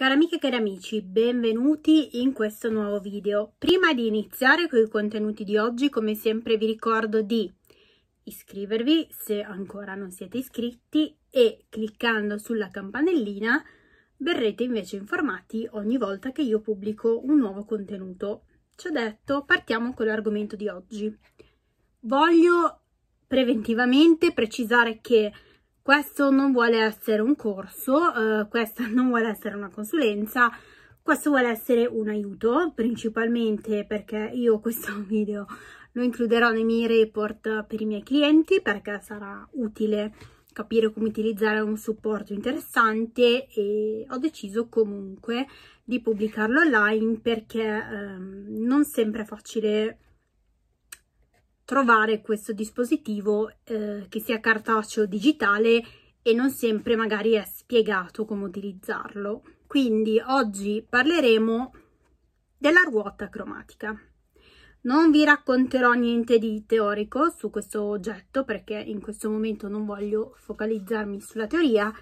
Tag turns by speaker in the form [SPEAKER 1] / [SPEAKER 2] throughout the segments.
[SPEAKER 1] Cari amiche e cari amici, benvenuti in questo nuovo video. Prima di iniziare con i contenuti di oggi, come sempre vi ricordo di iscrivervi se ancora non siete iscritti e cliccando sulla campanellina verrete invece informati ogni volta che io pubblico un nuovo contenuto. Ciò detto, partiamo con l'argomento di oggi. Voglio preventivamente precisare che questo non vuole essere un corso, eh, questa non vuole essere una consulenza, questo vuole essere un aiuto, principalmente perché io questo video lo includerò nei miei report per i miei clienti perché sarà utile capire come utilizzare un supporto interessante e ho deciso comunque di pubblicarlo online perché ehm, non sempre è facile trovare questo dispositivo eh, che sia cartaceo o digitale e non sempre magari è spiegato come utilizzarlo. Quindi oggi parleremo della ruota cromatica. Non vi racconterò niente di teorico su questo oggetto perché in questo momento non voglio focalizzarmi sulla teoria,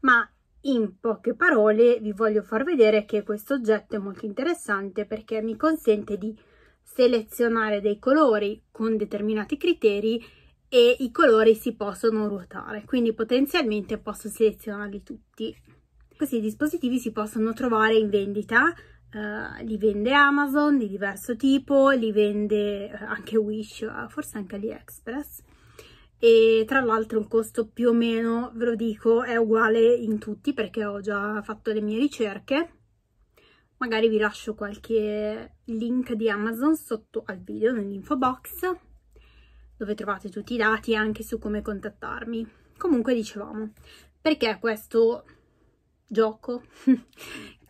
[SPEAKER 1] ma in poche parole vi voglio far vedere che questo oggetto è molto interessante perché mi consente di selezionare dei colori con determinati criteri e i colori si possono ruotare, quindi potenzialmente posso selezionarli tutti. Questi dispositivi si possono trovare in vendita, uh, li vende Amazon di diverso tipo, li vende eh, anche Wish, eh, forse anche AliExpress e tra l'altro il costo più o meno, ve lo dico, è uguale in tutti perché ho già fatto le mie ricerche magari vi lascio qualche link di Amazon sotto al video nell'info box dove trovate tutti i dati anche su come contattarmi. Comunque dicevamo, perché questo gioco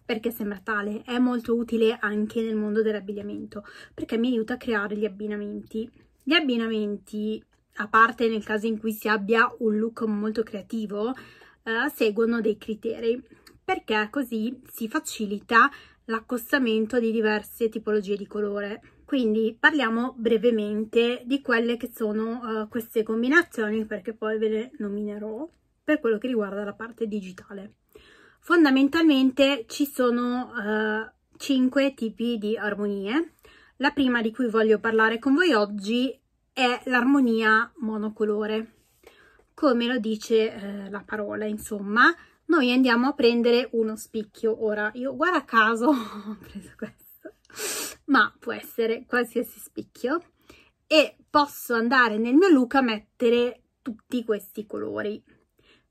[SPEAKER 1] perché sembra tale, è molto utile anche nel mondo dell'abbigliamento, perché mi aiuta a creare gli abbinamenti. Gli abbinamenti, a parte nel caso in cui si abbia un look molto creativo, eh, seguono dei criteri, perché così si facilita l'accostamento di diverse tipologie di colore. Quindi parliamo brevemente di quelle che sono uh, queste combinazioni perché poi ve le nominerò per quello che riguarda la parte digitale. Fondamentalmente ci sono uh, eh, 5 tipi di armonie. La prima di cui voglio parlare con voi oggi è l'armonia monocolore. Come lo dice eh, la parola, insomma, noi andiamo a prendere uno spicchio. Ora, io guarda caso ho preso questo, ma può essere qualsiasi spicchio e posso andare nel mio look a mettere tutti questi colori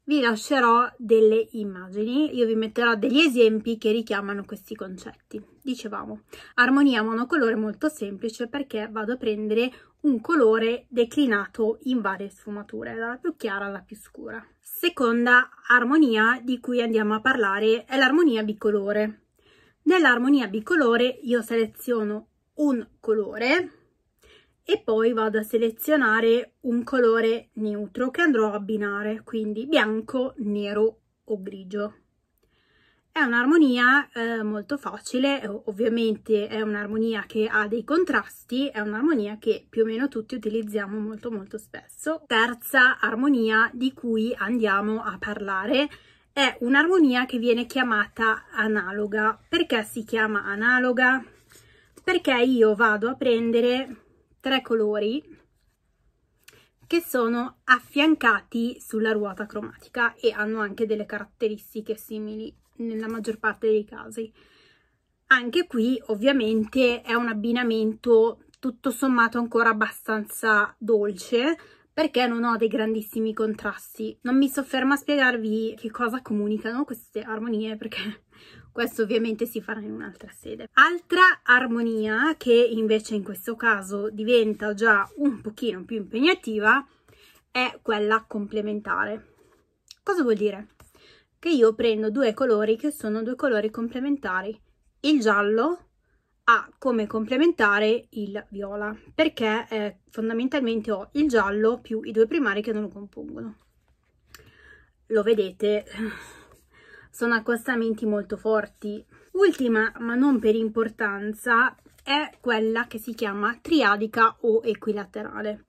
[SPEAKER 1] vi lascerò delle immagini, io vi metterò degli esempi che richiamano questi concetti. Dicevamo, armonia monocolore molto semplice perché vado a prendere un colore declinato in varie sfumature, dalla più chiara alla più scura. Seconda armonia di cui andiamo a parlare è l'armonia bicolore. Nell'armonia bicolore io seleziono un colore e poi vado a selezionare un colore neutro che andrò a abbinare, quindi bianco, nero o grigio. È un'armonia eh, molto facile, eh, ovviamente è un'armonia che ha dei contrasti, è un'armonia che più o meno tutti utilizziamo molto molto spesso. Terza armonia di cui andiamo a parlare è un'armonia che viene chiamata analoga. Perché si chiama analoga? Perché io vado a prendere tre colori che sono affiancati sulla ruota cromatica e hanno anche delle caratteristiche simili nella maggior parte dei casi. Anche qui ovviamente è un abbinamento tutto sommato ancora abbastanza dolce perché non ho dei grandissimi contrasti. Non mi soffermo a spiegarvi che cosa comunicano queste armonie perché questo ovviamente si farà in un'altra sede. Altra armonia che invece in questo caso diventa già un pochino più impegnativa è quella complementare. Cosa vuol dire? Che io prendo due colori che sono due colori complementari. Il giallo ha come complementare il viola, perché eh, fondamentalmente ho il giallo più i due primari che non lo compongono. Lo vedete sono accostamenti molto forti. Ultima, ma non per importanza, è quella che si chiama triadica o equilaterale.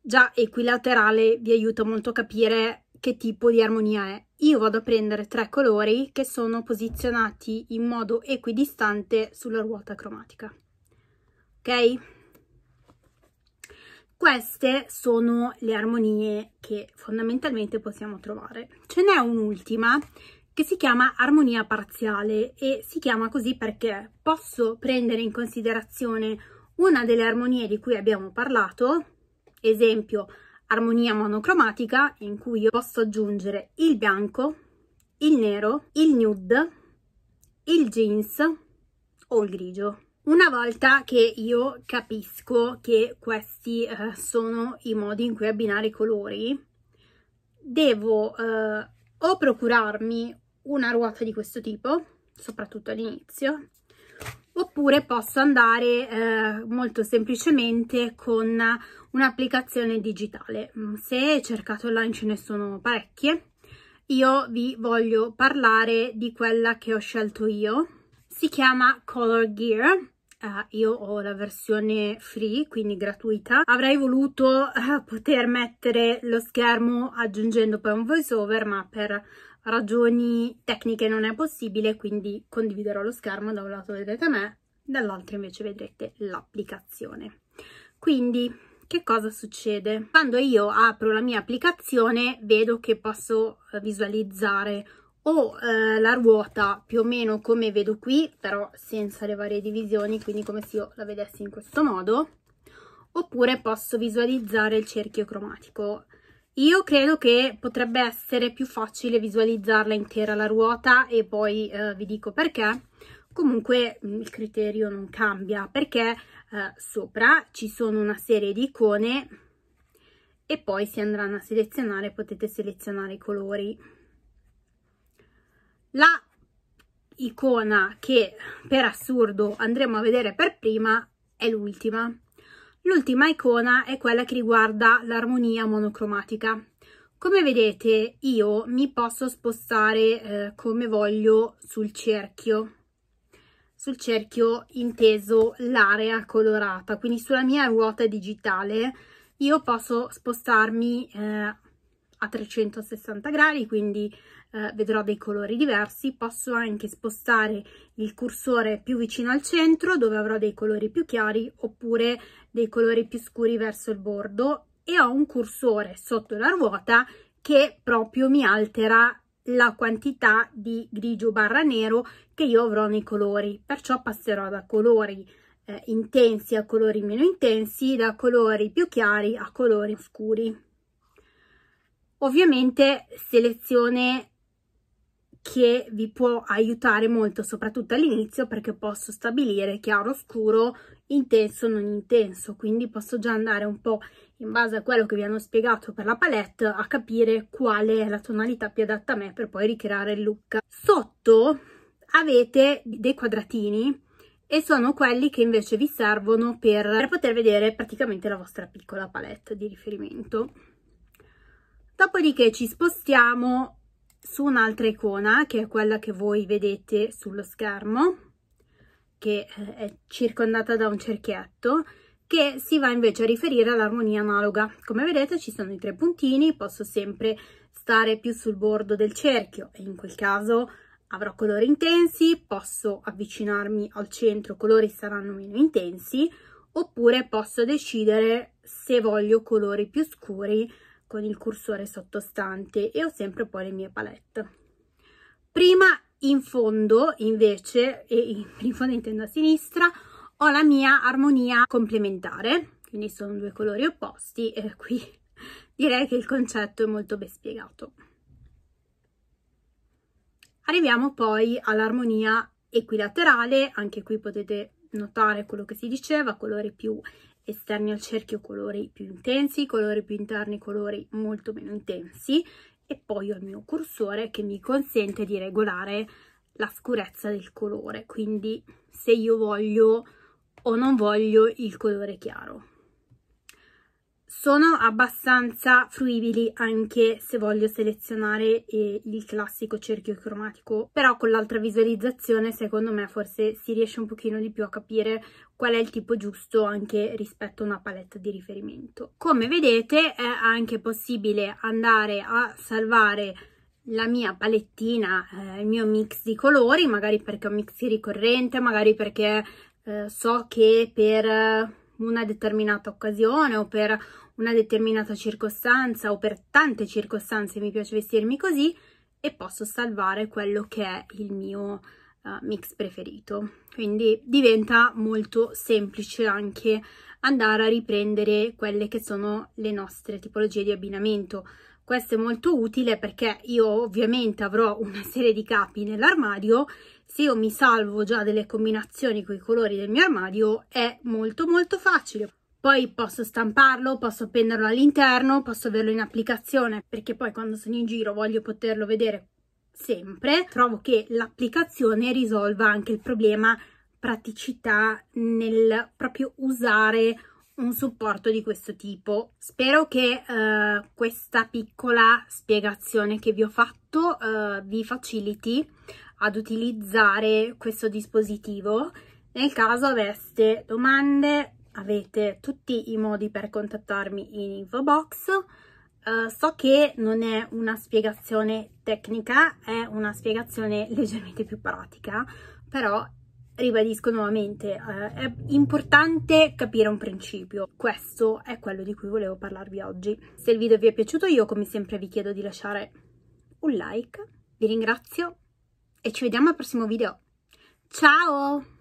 [SPEAKER 1] Già equilaterale vi aiuta molto a capire che tipo di armonia è. Io vado a prendere tre colori che sono posizionati in modo equidistante sulla ruota cromatica. Ok? Queste sono le armonie che fondamentalmente possiamo trovare. Ce n'è un'ultima che si chiama armonia parziale e si chiama così perché posso prendere in considerazione una delle armonie di cui abbiamo parlato, esempio armonia monocromatica in cui io posso aggiungere il bianco, il nero, il nude, il jeans o il grigio. Una volta che io capisco che questi eh, sono i modi in cui abbinare i colori, devo eh, o procurarmi una ruota di questo tipo, soprattutto all'inizio, oppure posso andare eh, molto semplicemente con un'applicazione digitale. Mm, se cercate online ce ne sono parecchie, io vi voglio parlare di quella che ho scelto io. Si chiama Color Gear, Uh, io ho la versione free, quindi gratuita. Avrei voluto uh, poter mettere lo schermo aggiungendo poi un voiceover, ma per ragioni tecniche non è possibile, quindi condividerò lo schermo, da un lato vedrete me, dall'altro invece vedrete l'applicazione. Quindi, che cosa succede? Quando io apro la mia applicazione vedo che posso eh, visualizzare o eh, la ruota più o meno come vedo qui, però senza le varie divisioni, quindi come se io la vedessi in questo modo, oppure posso visualizzare il cerchio cromatico io credo che potrebbe essere più facile visualizzarla intera la ruota e poi eh, vi dico perché. Comunque mm, il criterio non cambia perché eh, sopra ci sono una serie di icone e poi si andranno a selezionare, potete selezionare i colori. La icona che per assurdo andremo a vedere per prima è l'ultima L'ultima icona è quella che riguarda l'armonia monocromatica. Come vedete io mi posso spostare eh, come voglio sul cerchio, sul cerchio inteso l'area colorata, quindi sulla mia ruota digitale io posso spostarmi eh, a 360 gradi, quindi eh, vedrò dei colori diversi. Posso anche spostare il cursore più vicino al centro, dove avrò dei colori più chiari, oppure dei colori più scuri verso il bordo. E ho un cursore sotto la ruota che proprio mi altera la quantità di grigio barra nero che io avrò nei colori. Perciò passerò da colori eh, intensi a colori meno intensi, da colori più chiari a colori scuri ovviamente selezione che vi può aiutare molto soprattutto all'inizio perché posso stabilire chiaro scuro intenso non intenso quindi posso già andare un po' in base a quello che vi hanno spiegato per la palette a capire qual è la tonalità più adatta a me per poi ricreare il look sotto avete dei quadratini e sono quelli che invece vi servono per, per poter vedere praticamente la vostra piccola palette di riferimento dopodiché ci spostiamo su un'altra icona che è quella che voi vedete sullo schermo che eh, è circondata da un cerchietto che si va invece a riferire all'armonia analoga come vedete ci sono i tre puntini posso sempre stare più sul bordo del cerchio e in quel caso avrò colori intensi posso avvicinarmi al centro colori saranno meno intensi oppure posso decidere se voglio colori più scuri con il cursore sottostante e ho sempre poi le mie palette. Prima in fondo invece, e in fondo intendo a sinistra, ho la mia armonia complementare, quindi sono due colori opposti e qui direi che il concetto è molto ben spiegato. Arriviamo poi all'armonia equilaterale, anche qui potete notare quello che si diceva, colori più esterni al cerchio colori più intensi, colori più interni colori molto meno intensi e poi ho il mio cursore che mi consente di regolare la scurezza del colore, quindi se io voglio o non voglio il colore chiaro sono abbastanza fruibili anche se voglio selezionare eh, il classico cerchio cromatico però con l'altra visualizzazione secondo me forse si riesce un pochino di più a capire qual è il tipo giusto anche rispetto a una palette di riferimento come vedete è anche possibile andare a salvare la mia palettina, eh, il mio mix di colori, magari perché è un mix ricorrente, magari perché eh, so che per una determinata occasione o per una determinata circostanza o per tante circostanze mi piace vestirmi così e posso salvare quello che è il mio uh, mix preferito. Quindi diventa molto semplice anche andare a riprendere quelle che sono le nostre tipologie di abbinamento questo è molto utile perché io ovviamente avrò una serie di capi nell'armadio se io mi salvo già delle combinazioni con i colori del mio armadio è molto molto facile poi posso stamparlo, posso appenderlo all'interno, posso averlo in applicazione perché poi quando sono in giro voglio poterlo vedere sempre. Trovo che l'applicazione risolva anche il problema praticità nel proprio usare un supporto di questo tipo. Spero che uh, questa piccola spiegazione che vi ho fatto uh, vi faciliti ad utilizzare questo dispositivo. Nel caso aveste domande avete tutti i modi per contattarmi in info box. Uh, so che non è una spiegazione tecnica, è una spiegazione leggermente più pratica, però ribadisco nuovamente, eh, è importante capire un principio. Questo è quello di cui volevo parlarvi oggi. Se il video vi è piaciuto io come sempre vi chiedo di lasciare un like, vi ringrazio e ci vediamo al prossimo video. Ciao!